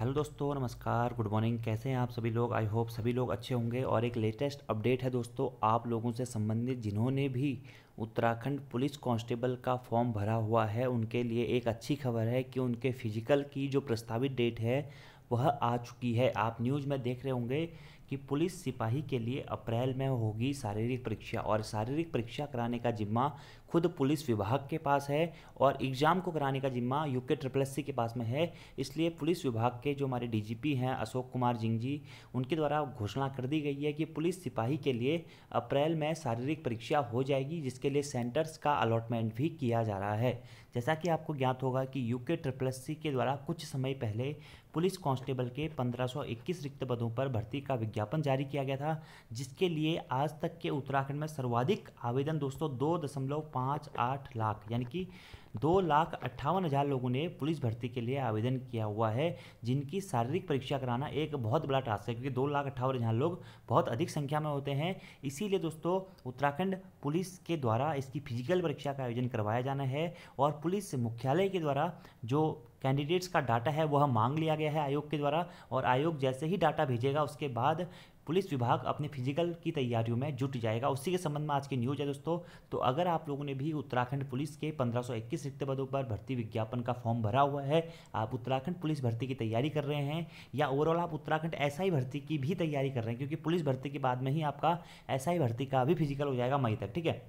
hello दोस्तों नमस्कार good morning कैसे हैं आप सभी लोग आई होप सभी लोग अच्छे होंगे और एक लेटेस्ट अपडेट है दोस्तों आप लोगों से संबंधित जिन्होंने भी उत्तराखंड पुलिस कांस्टेबल का फॉर्म भरा हुआ है उनके लिए एक अच्छी खबर है कि उनके फिजिकल की जो प्रस्तावित डेट है वह आ चुकी है आप न्यूज़ में देख रहे होंगे कि पुलिस सिपाही के लिए अप्रैल में होगी शारीरिक परीक्षा और शारीरिक परीक्षा कराने का जिम्मा खुद पुलिस विभाग के पास है और एग्ज़ाम को कराने का जिम्मा यूके ट्रिपल एस सी के पास में है इसलिए पुलिस विभाग के जो हमारे डीजीपी हैं अशोक कुमार जिंग जी उनके द्वारा घोषणा कर दी गई है कि पुलिस सिपाही के लिए अप्रैल में शारीरिक परीक्षा हो जाएगी जिसके लिए सेंटर्स का अलॉटमेंट भी किया जा रहा है जैसा कि आपको ज्ञात होगा कि यूके ट्रिपल एस के द्वारा कुछ समय पहले पुलिस कांस्टेबल के 1521 रिक्त पदों पर भर्ती का विज्ञापन जारी किया गया था जिसके लिए आज तक के उत्तराखंड में सर्वाधिक आवेदन दोस्तों दो दशमलव पाँच आठ लाख यानी कि दो लाख अट्ठावन हज़ार लोगों ने पुलिस भर्ती के लिए आवेदन किया हुआ है जिनकी शारीरिक परीक्षा कराना एक बहुत बड़ा टास्क है क्योंकि दो लाख अट्ठावन हज़ार लोग बहुत अधिक संख्या में होते हैं इसीलिए दोस्तों उत्तराखंड पुलिस के द्वारा इसकी फिजिकल परीक्षा का आयोजन करवाया जाना है और पुलिस मुख्यालय के द्वारा जो कैंडिडेट्स का डाटा है वह मांग लिया गया है आयोग के द्वारा और आयोग जैसे ही डाटा भेजेगा उसके बाद पुलिस विभाग अपने फिजिकल की तैयारियों में जुट जाएगा उसी के संबंध में आज की न्यूज़ है दोस्तों तो अगर आप लोगों ने भी उत्तराखंड पुलिस के 1521 रिक्त पदों पर भर्ती विज्ञापन का फॉर्म भरा हुआ है आप उत्तराखंड पुलिस भर्ती की तैयारी कर रहे हैं या ओवरऑल आप उत्तराखंड एस भर्ती की भी तैयारी कर रहे हैं क्योंकि पुलिस भर्ती के बाद में ही आपका एस भर्ती का भी फिजिकल हो जाएगा मई तक ठीक है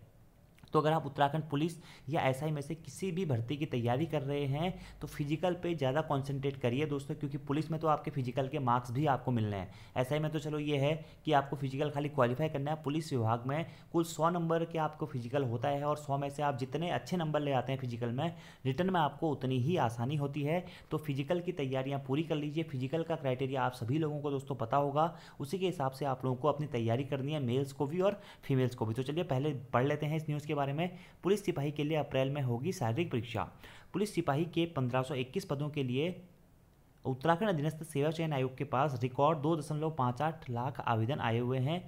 तो अगर आप उत्तराखंड पुलिस या एस में से किसी भी भर्ती की तैयारी कर रहे हैं तो फिजिकल पे ज़्यादा कॉन्सेंट्रेट करिए दोस्तों क्योंकि पुलिस में तो आपके फिजिकल के मार्क्स भी आपको मिलने हैं एस में तो चलो ये है कि आपको फिजिकल खाली क्वालिफाई करना है पुलिस विभाग में कुल सौ नंबर के आपको फिजिकल होता है और सौ में से आप जितने अच्छे नंबर ले आते हैं फिजिकल में रिटर्न में आपको उतनी ही आसानी होती है तो फिजिकल की तैयारियाँ पूरी कर लीजिए फिजिकल का क्राइटेरिया आप सभी लोगों को दोस्तों पता होगा उसी के हिसाब से आप लोगों को अपनी तैयारी करनी है मेल्स को भी और फीमेल्स को भी तो चलिए पहले पढ़ लेते हैं इस न्यूज़ के बारे में पुलिस सिपाही के लिए अप्रैल में होगी शारीरिक परीक्षा पुलिस सिपाही के 1521 पदों के लिए उत्तराखंड अधीनस्थ सेवा चयन आयोग के पास रिकॉर्ड दो दशमलव पाँच आठ लाख आवेदन आए हुए हैं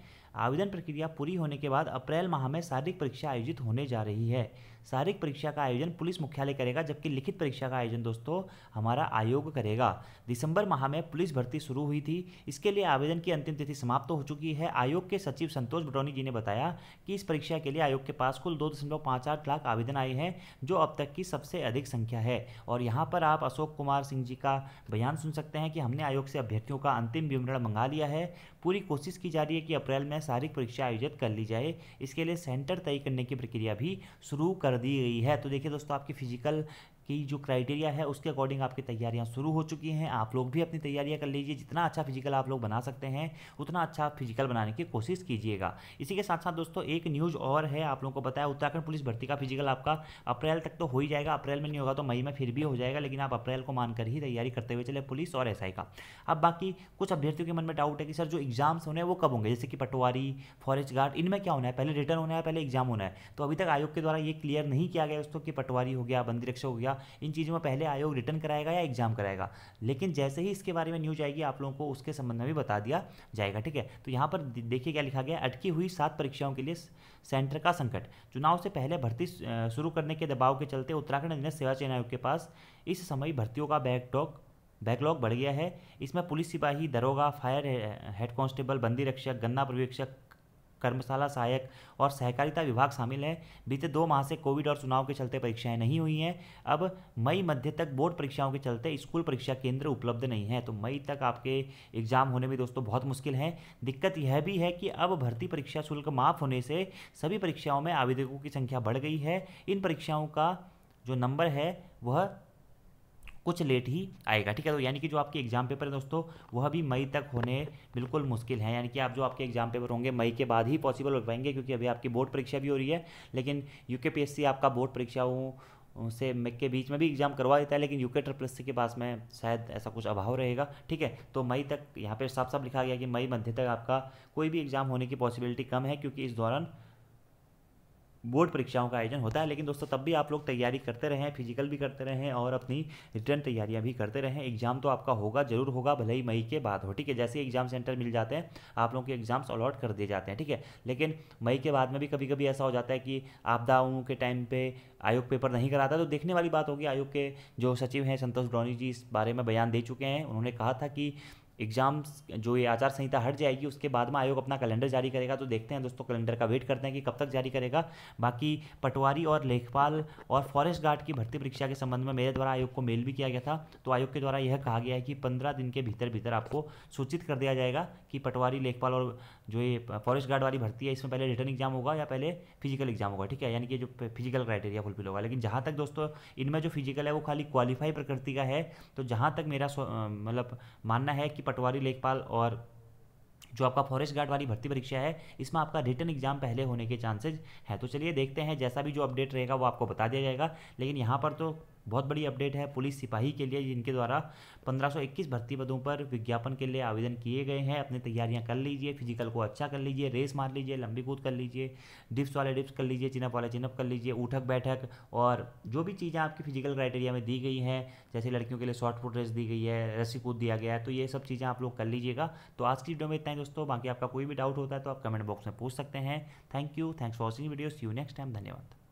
आवेदन प्रक्रिया पूरी होने के बाद अप्रैल माह में शारीरिक परीक्षा आयोजित होने जा रही है शारीरिक परीक्षा का आयोजन पुलिस मुख्यालय करेगा जबकि लिखित परीक्षा का आयोजन दोस्तों हमारा आयोग करेगा दिसंबर माह में पुलिस भर्ती शुरू हुई थी इसके लिए आवेदन की अंतिम तिथि समाप्त तो हो चुकी है आयोग के सचिव संतोष बटौनी जी ने बताया कि इस परीक्षा के लिए आयोग के पास कुल दो दशमलव पाँच आठ लाख आवेदन आए हैं जो अब तक की सबसे अधिक संख्या है और यहाँ पर आप अशोक कुमार सिंह जी का बयान बयान सुन सकते हैं कि हमने आयोग से अभ्यर्थियों का अंतिम विवरण मंगा लिया है पूरी कोशिश की जा रही है कि अप्रैल में शारीरिक परीक्षा आयोजित कर ली जाए इसके लिए सेंटर तय करने की प्रक्रिया भी शुरू कर दी गई है तो देखिए दोस्तों आपकी फिजिकल की जो क्राइटेरिया है उसके अकॉर्डिंग आपकी तैयारियां शुरू हो चुकी हैं आप लोग भी अपनी तैयारियां कर लीजिए जितना अच्छा फिजिकल आप लोग बना सकते हैं उतना अच्छा फिजिकल बनाने की कोशिश कीजिएगा इसी के साथ साथ दोस्तों एक न्यूज़ और है आप लोगों को बताया उत्तराखंड पुलिस भर्ती का फिजिकल आपका अप्रैल तक तो हो ही जाएगा अप्रैल में नहीं होगा तो मई में फिर भी हो जाएगा लेकिन आप अप्रैल को मानकर ही तैयारी करते हुए चले पुलिस और एस का अब बाकी कुछ अभ्यर्थियों के मन में डाउट है कि सर जो एग्जाम्स होने हैं वो कब होंगे जैसे कि पटवारी फॉरेस्ट गार्ड इनमें क्या होना है पहले रिटर्न होना है पहले एग्जाम होना है तो अभी तक आयोग के द्वारा ये क्लियर नहीं किया गया दोस्तों कि पटवारी हो गया बंदी रक्षा हो गया करेगा इन चीज़ों में पहले आयोग रिटर्न कराएगा या एग्जाम कराएगा लेकिन जैसे ही इसके बारे में न्यूज आएगी आप लोगों को उसके संबंध में भी बता दिया जाएगा ठीक है तो यहाँ पर देखिए क्या लिखा गया अटकी हुई सात परीक्षाओं के लिए सेंटर का संकट चुनाव से पहले भर्ती शुरू करने के दबाव के चलते उत्तराखंड अधीन सेवा चयन आयोग के पास इस समय भर्तियों का बैकटॉक बैकलॉग बढ़ गया है इसमें पुलिस सिपाही दरोगा फायर हेड कांस्टेबल बंदी रक्षक गन्ना पर्यवेक्षक कर्मशाला सहायक और सहकारिता विभाग शामिल हैं बीते दो माह से कोविड और चुनाव के चलते परीक्षाएं नहीं हुई हैं अब मई मध्य तक बोर्ड परीक्षाओं के चलते स्कूल परीक्षा केंद्र उपलब्ध नहीं है तो मई तक आपके एग्जाम होने में दोस्तों बहुत मुश्किल है दिक्कत यह भी है कि अब भर्ती परीक्षा शुल्क माफ होने से सभी परीक्षाओं में आवेदकों की संख्या बढ़ गई है इन परीक्षाओं का जो नंबर है वह कुछ लेट ही आएगा ठीक है तो यानी कि जो आपके एग्जाम पेपर है दोस्तों वह भी मई तक होने बिल्कुल मुश्किल है यानी कि आप जो आपके एग्जाम पेपर होंगे मई के बाद ही पॉसिबल हो पाएंगे क्योंकि अभी आपकी बोर्ड परीक्षा भी हो रही है लेकिन यू आपका बोर्ड परीक्षाओं से के बीच में भी एग्जाम करवा देता है लेकिन यूके ट्रिपल सी के पास में शायद ऐसा कुछ अभाव रहेगा ठीक है तो मई तक यहाँ पे साफ साफ लिखा गया कि मई मध्य तक आपका कोई भी एग्ज़ाम होने की पॉसिबिलिटी कम है क्योंकि इस दौरान बोर्ड परीक्षाओं का आयोजन होता है लेकिन दोस्तों तब भी आप लोग तैयारी करते रहें फिजिकल भी करते रहें और अपनी रिटर्न तैयारियां भी करते रहें एग्जाम तो आपका होगा जरूर होगा भले ही मई के बाद हो ठीक है जैसे एग्जाम सेंटर मिल जाते हैं आप लोगों के एग्जाम्स अलॉट कर दिए जाते हैं ठीक है लेकिन मई के बाद में भी कभी कभी ऐसा हो जाता है कि आपदाओं के टाइम पर आयोग पेपर नहीं कराता तो देखने वाली बात होगी आयोग के जो सचिव हैं संतोष डोनी जी इस बारे में बयान दे चुके हैं उन्होंने कहा था कि एग्जाम जो ये आचार संहिता हट जाएगी उसके बाद में आयोग अपना कैलेंडर जारी करेगा तो देखते हैं दोस्तों कैलेंडर का वेट करते हैं कि कब तक जारी करेगा बाकी पटवारी और लेखपाल और फॉरेस्ट गार्ड की भर्ती परीक्षा के संबंध में मेरे द्वारा आयोग को मेल भी किया गया था तो आयोग के द्वारा यह कहा गया है कि पंद्रह दिन के भीतर भीतर आपको सूचित कर दिया जाएगा कि पटवारी लेखपाल और जो ये फॉरेस्ट गार्ड वाली भर्ती है इसमें पहले रिटर्न एग्जाम होगा या पहले फिजिकल एग्जाम होगा ठीक है यानी कि जो फिजिकल क्राइटेरिया फुलफिल होगा लेकिन जहाँ तक दोस्तों इनमें जो फिजिकल है वो खाली क्वालिफाई प्रकृति का है तो जहाँ तक मेरा मतलब मानना है कि की पटवारी लेखपाल और जो आपका फॉरेस्ट गार्ड वाली भर्ती परीक्षा है इसमें आपका रिटर्न एग्जाम पहले होने के चांसेज है तो चलिए देखते हैं जैसा भी जो अपडेट रहेगा वो आपको बता दिया जाएगा लेकिन यहाँ पर तो बहुत बड़ी अपडेट है पुलिस सिपाही के लिए जिनके द्वारा 1521 भर्ती पदों पर विज्ञापन के लिए आवेदन किए गए हैं अपनी तैयारियां कर लीजिए फिजिकल को अच्छा कर लीजिए रेस मार लीजिए लंबी कूद कर लीजिए डिप्स वाले डिप्स कर लीजिए चिनअप वाले चिनअप कर लीजिए उठक बैठक और जो भी चीज़ें आपकी फिजिकल क्राइटेरिया में दी गई हैं जैसे लड़कियों के लिए शॉर्ट फुट रेस दी गई है रस्सी कूद दिया गया है तो ये सब चीज़ें आप लोग कर लीजिएगा तो आज की वीडियो में इतना ही दोस्तों बाकी आपका कोई भी डाउट होता है तो आप कमेंट बॉक्स में पूछ सकते हैं thank you thanks for watching video see you next time धन्यवाद